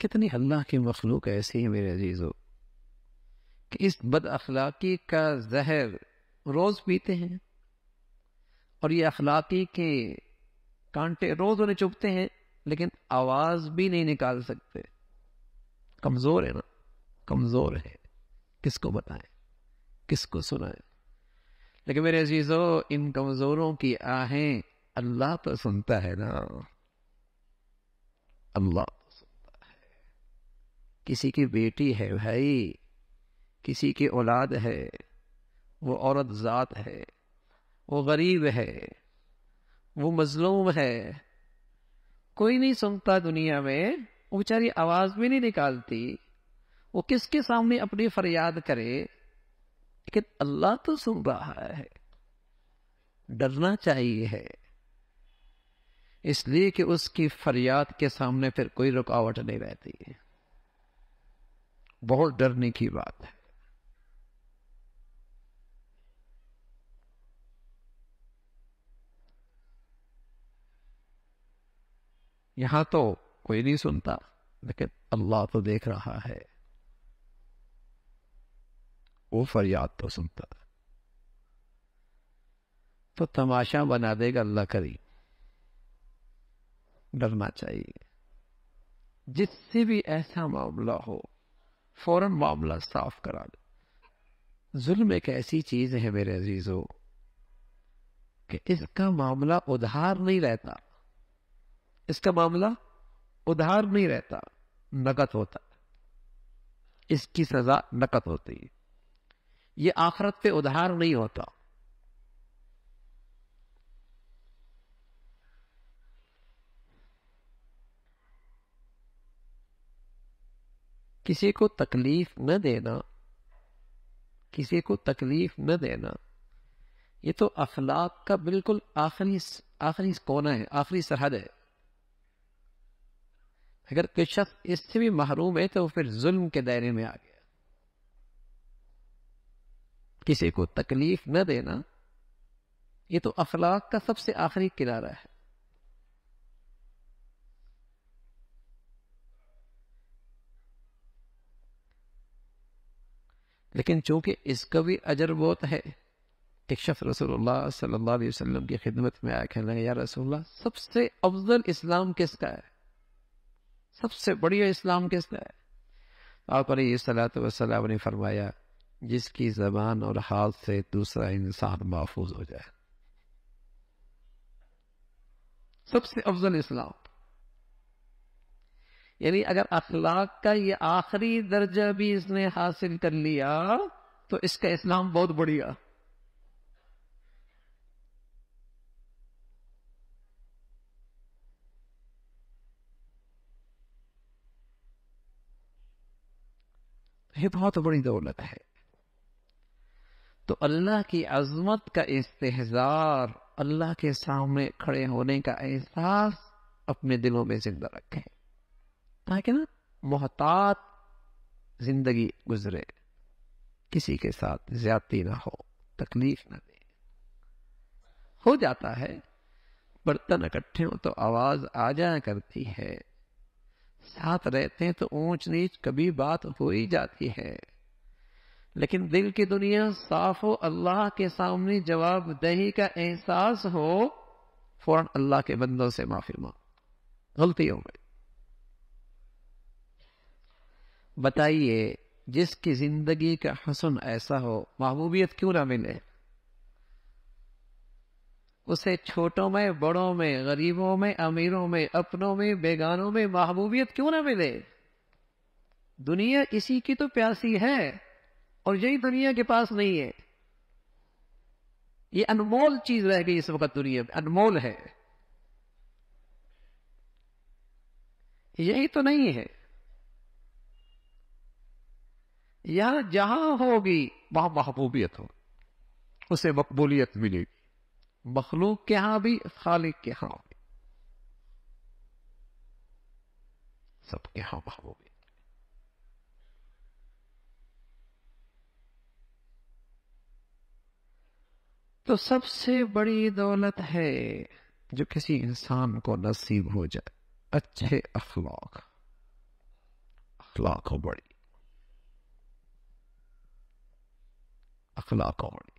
कितनी अल्लाह की मखलूक ऐसी है मेरे अजीज़ों कि इस बद अखलाकी का जहर रोज़ पीते हैं और ये अखलाकी के कांटे रोज़ उन्हें चुभते हैं लेकिन आवाज़ भी नहीं निकाल सकते कमज़ोर है ना कमज़ोर है किसको बताएं किसको सुनाएं लेकिन मेरे अजीज़ों इन कमज़ोरों की आहें अल्लाह तो सुनता है ना अल्लाह किसी की बेटी है भाई किसी की औलाद है वो औरत ज़ात है वो गरीब है वो मजलूम है कोई नहीं सुनता दुनिया में वो बेचारी आवाज़ भी नहीं निकालती वो किसके सामने अपनी फरियाद करे लेकिन अल्लाह तो सुन रहा है डरना चाहिए है इसलिए कि उसकी फरियाद के सामने फिर कोई रुकावट नहीं रहती है बहुत डरने की बात है यहां तो कोई नहीं सुनता लेकिन अल्लाह तो देख रहा है वो फरियाद तो सुनता तो तमाशा बना देगा अल्लाह करी डरना चाहिए जिससे भी ऐसा मामला हो फौरन मामला साफ करा दे जुल्म एक ऐसी चीज है मेरे अजीजों कि इसका मामला उधार नहीं रहता इसका मामला उधार नहीं रहता नकद होता इसकी सजा नकद होती है ये आखरत पे उधार नहीं होता किसी को तकलीफ न देना किसी को तकलीफ न देना ये तो अखलाक का बिल्कुल आखिरी आखिरी कोना है आखिरी सरहद है अगर कोई शख्स इससे भी महरूम है तो फिर जुल्म के दायरे में आ गया किसी को तकलीफ न देना ये तो अखलाक का सबसे आखिरी किनारा है लेकिन चूंकि इसका भी अजर बहुत है एक शख्स रसोल्ला सल्ला वसम की खिदमत में आया कहने यार रसोल्ला सबसे अफजल इस्लाम किसका है सबसे बढ़िया इस्लाम किसका है तो आप सलात वसलाम ने फरमाया जिसकी जबान और हाथ से दूसरा इंसान महफूज हो जाए सबसे अफजल इस्लाम यानी अगर अखलाक का ये आखिरी दर्जा भी इसने हासिल कर लिया तो इसका इस्लाम बहुत बढ़िया ये बहुत बड़ी दौलत है तो अल्लाह की अजमत का इस्तेजार अल्लाह के सामने खड़े होने का एहसास अपने दिलों में जिंदा रखें ताकि ना मोहतात जिंदगी गुजरे किसी के साथ ज्यादती ना हो तकलीफ ना दे हो जाता है बर्तन इकट्ठे हो तो आवाज आ जाया करती है साथ रहते हैं तो ऊंच नीच कभी बात हो ही जाती है लेकिन दिल की दुनिया साफ हो अल्लाह के सामने जवाबदेही का एहसास हो फौरन अल्लाह के बंदों से माफी मांग गलती हो गई बताइए जिसकी जिंदगी का हसन ऐसा हो महबूबियत क्यों ना मिले उसे छोटों में बड़ों में गरीबों में अमीरों में अपनों में बेगानों में महबूबियत क्यों ना मिले दुनिया इसी की तो प्यासी है और यही दुनिया के पास नहीं है ये अनमोल चीज रह गई इस वक्त दुनिया में अनमोल है यही तो नहीं है या जहां होगी वहां महबूबियत हो उसे मकबूलियत मिलेगी मखलूक के यहां भी खालिक के यहां भी सबके यहां महबूबियत तो सबसे बड़ी दौलत है जो किसी इंसान को नसीब हो जाए अच्छे अखलाक अखलाक हो बड़ी akhlaq on.